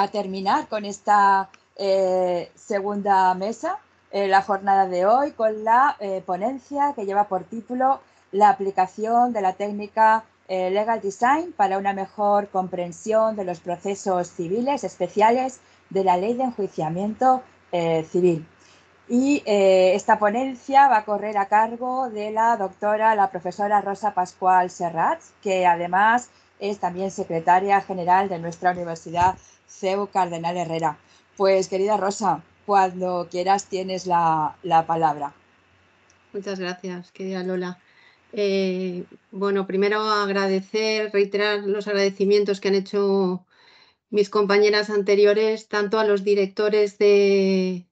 a terminar con esta eh, segunda mesa, eh, la jornada de hoy, con la eh, ponencia que lleva por título La aplicación de la técnica Legal Design para una mejor comprensión de los procesos civiles especiales de la ley de enjuiciamiento civil. Y esta ponencia va a correr a cargo de la doctora, la profesora Rosa Pascual Serrat, que además es también secretaria general de nuestra universidad, CEU Cardenal Herrera. Pues querida Rosa, cuando quieras tienes la, palabra. Muchas gracias, querida Lola. Eh, bueno, primero agradecer, reiterar los agradecimientos que han hecho mis compañeras anteriores, tanto a los directores de,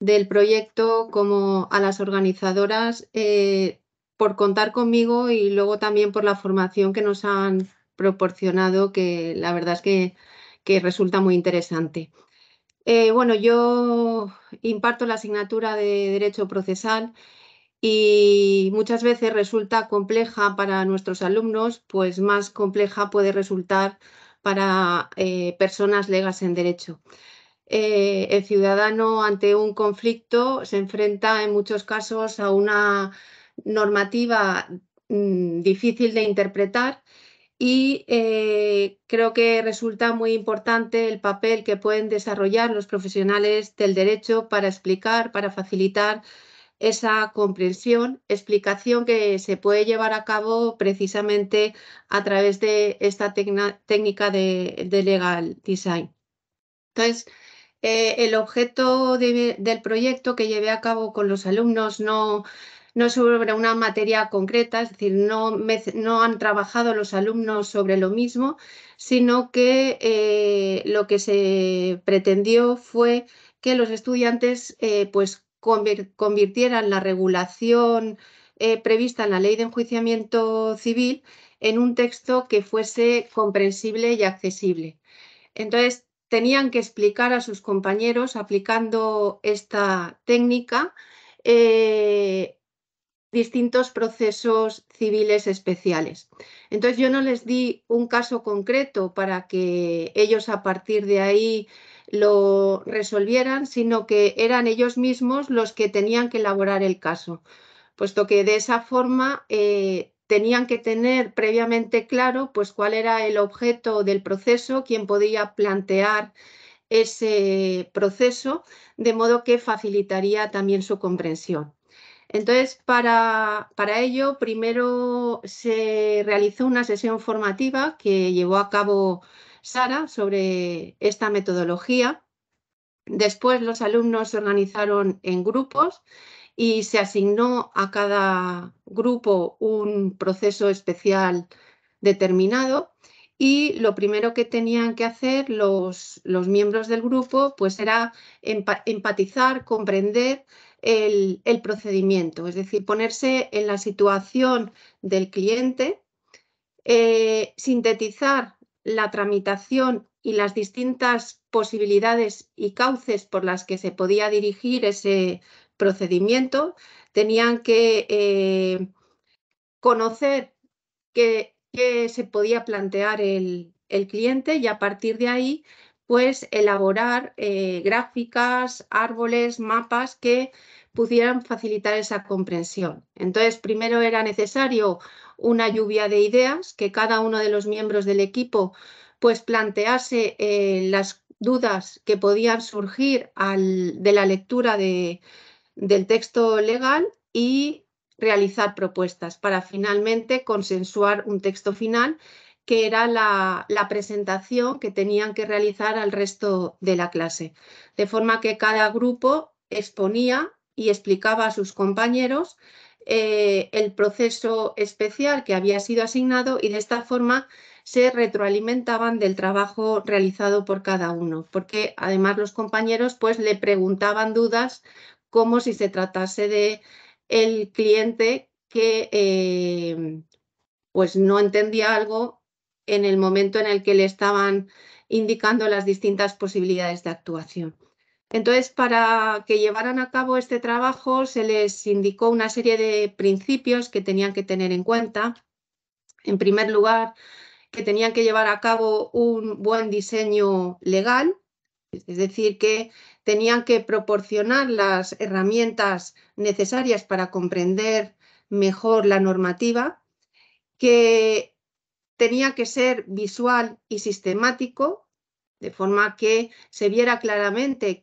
del proyecto como a las organizadoras. Eh, por contar conmigo y luego también por la formación que nos han proporcionado, que la verdad es que, resulta muy interesante. Eh, bueno, yo imparto la asignatura de Derecho Procesal y muchas veces resulta compleja para nuestros alumnos, pues más compleja puede resultar para eh, personas legas en derecho. Eh, el ciudadano ante un conflicto se enfrenta en muchos casos a una normativa mm, difícil de interpretar y eh, creo que resulta muy importante el papel que pueden desarrollar los profesionales del derecho para explicar, para facilitar esa comprensión, explicación que se puede llevar a cabo precisamente a través de esta técnica de, legal design. Entonces, eh, el objeto del proyecto que llevé a cabo con los alumnos no, no sobre una materia concreta, es decir, no, han trabajado los alumnos sobre lo mismo, sino que eh, lo que se pretendió fue que los estudiantes eh, pues convirtieran la regulación eh, prevista en la ley de enjuiciamiento civil en un texto que fuese comprensible y accesible. Entonces, tenían que explicar a sus compañeros aplicando esta técnica distintos procesos civiles especiales. Entonces yo no les di un caso concreto para que ellos a partir de ahí lo resolvieran, sino que eran ellos mismos los que tenían que elaborar el caso, puesto que de esa forma eh, tenían que tener previamente claro pues, cuál era el objeto del proceso, quién podía plantear ese proceso, de modo que facilitaría también su comprensión. Entonces, para, para, ello, primero se realizó una sesión formativa que llevó a cabo Sara sobre esta metodología. Después los alumnos se organizaron en grupos y se asignó a cada grupo un proceso especial determinado y lo primero que tenían que hacer los, miembros del grupo pues era empatizar, comprender el, procedimiento, es decir, ponerse en la situación del cliente, eh, sintetizar la tramitación y las distintas posibilidades y cauces por las que se podía dirigir ese procedimiento, tenían que eh, conocer que que se podía plantear el, cliente y a partir de ahí pues elaborar eh, gráficas, árboles, mapas que pudieran facilitar esa comprensión. Entonces, primero era necesario una lluvia de ideas, que cada uno de los miembros del equipo pues plantease eh, las dudas que podían surgir de la lectura del texto legal y realizar propuestas para finalmente consensuar un texto final que era la, presentación que tenían que realizar al resto de la clase. De forma que cada grupo exponía y explicaba a sus compañeros eh, el proceso especial que había sido asignado y de esta forma se retroalimentaban del trabajo realizado por cada uno, porque además los compañeros pues le preguntaban dudas como si se tratase de el cliente que eh, pues no entendía algo en el momento en el que le estaban indicando las distintas posibilidades de actuación. Entonces, para que llevaran a cabo este trabajo, se les indicó una serie de principios que tenían que tener en cuenta. En primer lugar, que tenían que llevar a cabo un buen diseño legal, es decir, que tenían que proporcionar las herramientas necesarias para comprender mejor la normativa, que tenía que ser visual y sistemático, de forma que se viera claramente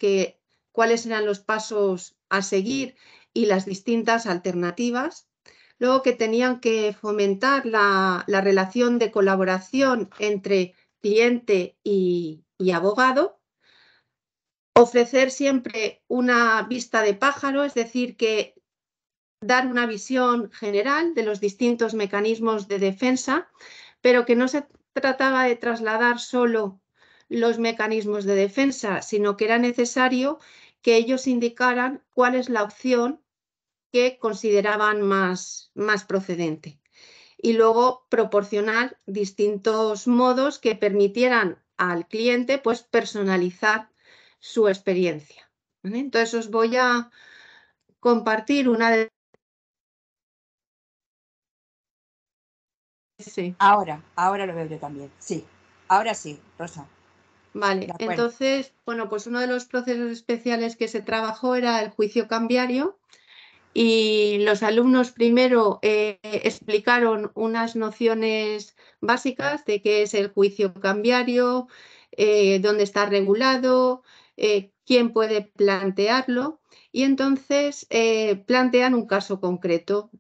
cuáles eran los pasos a seguir y las distintas alternativas. Luego que tenían que fomentar la, relación de colaboración entre cliente y abogado ofrecer siempre una vista de pájaro, es decir, que dar una visión general de los distintos mecanismos de defensa, pero que no se trataba de trasladar solo los mecanismos de defensa, sino que era necesario que ellos indicaran cuál es la opción que consideraban más, más procedente. Y luego proporcionar distintos modos que permitieran al cliente pues, personalizar su experiencia. Entonces os voy a compartir una de... Sí. Ahora, ahora lo veo yo también. Sí, ahora sí, Rosa. Vale, entonces, bueno, pues uno de los procesos especiales que se trabajó era el juicio cambiario y los alumnos primero eh, explicaron unas nociones básicas de qué es el juicio cambiario, eh, dónde está regulado, eh, quién puede plantearlo y entonces eh, plantean un caso concreto,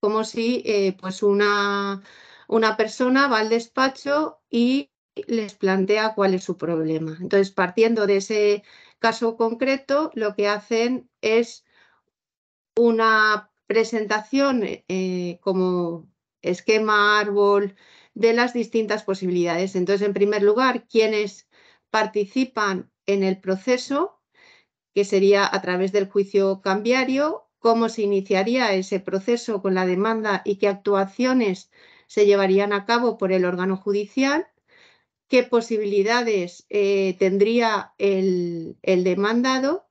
como si eh, pues una, una persona va al despacho y les plantea cuál es su problema. Entonces, partiendo de ese caso concreto, lo que hacen es una presentación como esquema árbol de las distintas posibilidades. Entonces, en primer lugar, quienes participan en el proceso, que sería a través del juicio cambiario, cómo se iniciaría ese proceso con la demanda y qué actuaciones se llevarían a cabo por el órgano judicial, qué posibilidades eh, tendría el, demandado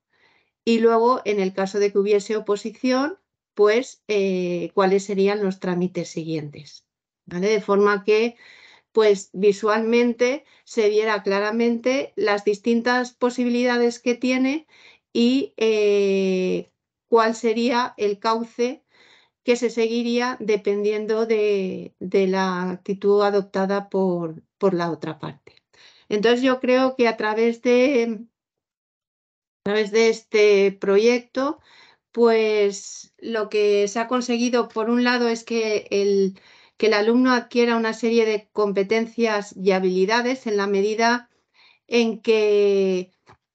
y luego, en el caso de que hubiese oposición, pues eh, cuáles serían los trámites siguientes. ¿vale? De forma que pues visualmente se viera claramente las distintas posibilidades que tiene y eh, cuál sería el cauce que se seguiría dependiendo de, de la actitud adoptada por, por, la otra parte. Entonces yo creo que a través de, a través de este proyecto, pues lo que se ha conseguido por un lado es que el, que el alumno adquiera una serie de competencias y habilidades en la medida en que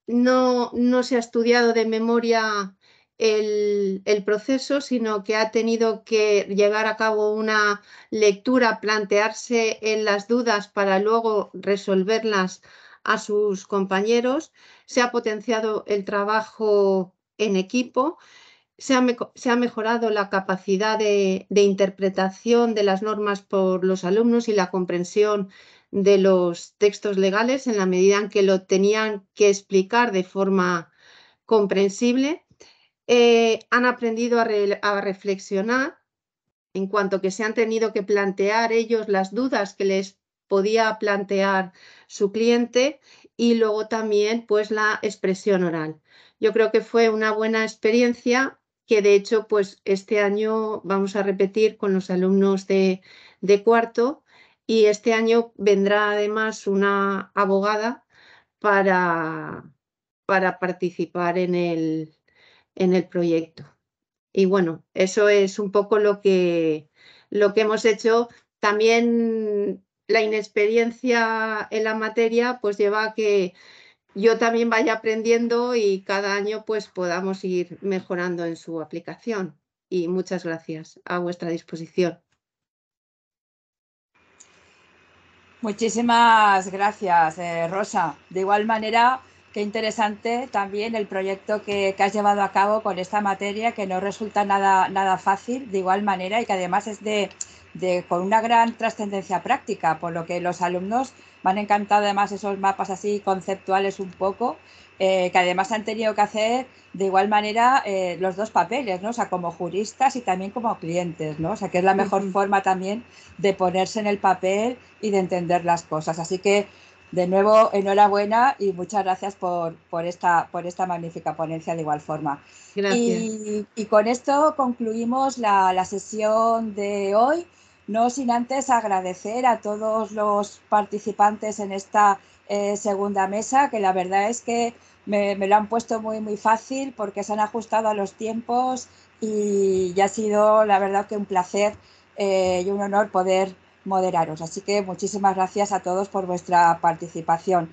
no, se ha estudiado de memoria el, el, proceso, sino que ha tenido que llevar a cabo una lectura, plantearse en las dudas para luego resolverlas a sus compañeros. Se ha potenciado el trabajo en equipo se ha, mejorado la capacidad de, interpretación de las normas por los alumnos y la comprensión de los textos legales en la medida en que lo tenían que explicar de forma comprensible. Eh, han aprendido a, a reflexionar en cuanto que se han tenido que plantear ellos las dudas que les podía plantear su cliente y luego también pues la expresión oral. Yo creo que fue una buena experiencia que de hecho pues este año vamos a repetir con los alumnos de, de cuarto y este año vendrá además una abogada para, para participar en el, en el proyecto. Y bueno, eso es un poco lo que, lo que hemos hecho. También la inexperiencia en la materia pues lleva a que yo también vaya aprendiendo y cada año pues podamos ir mejorando en su aplicación. Y muchas gracias a vuestra disposición. Muchísimas gracias, eh, Rosa. De igual manera, qué interesante también el proyecto que, que, has llevado a cabo con esta materia, que no resulta nada, nada fácil, de igual manera, y que además es de, con una gran trascendencia práctica, por lo que los alumnos me han encantado además esos mapas así conceptuales un poco, eh, que además han tenido que hacer de igual manera eh, los dos papeles, ¿no? sea, como juristas y también como clientes, ¿no? O sea, que es la mejor forma también de ponerse en el papel y de entender las cosas. Así que, de nuevo, enhorabuena y muchas gracias por, esta, por esta magnífica ponencia de igual forma. Y, con esto concluimos la, la sesión de hoy. No sin antes agradecer a todos los participantes en esta eh, segunda mesa, que la verdad es que me, lo han puesto muy, muy fácil porque se han ajustado a los tiempos y, ya ha sido, la verdad, que un placer eh, y un honor poder moderaros. Así que muchísimas gracias a todos por vuestra participación.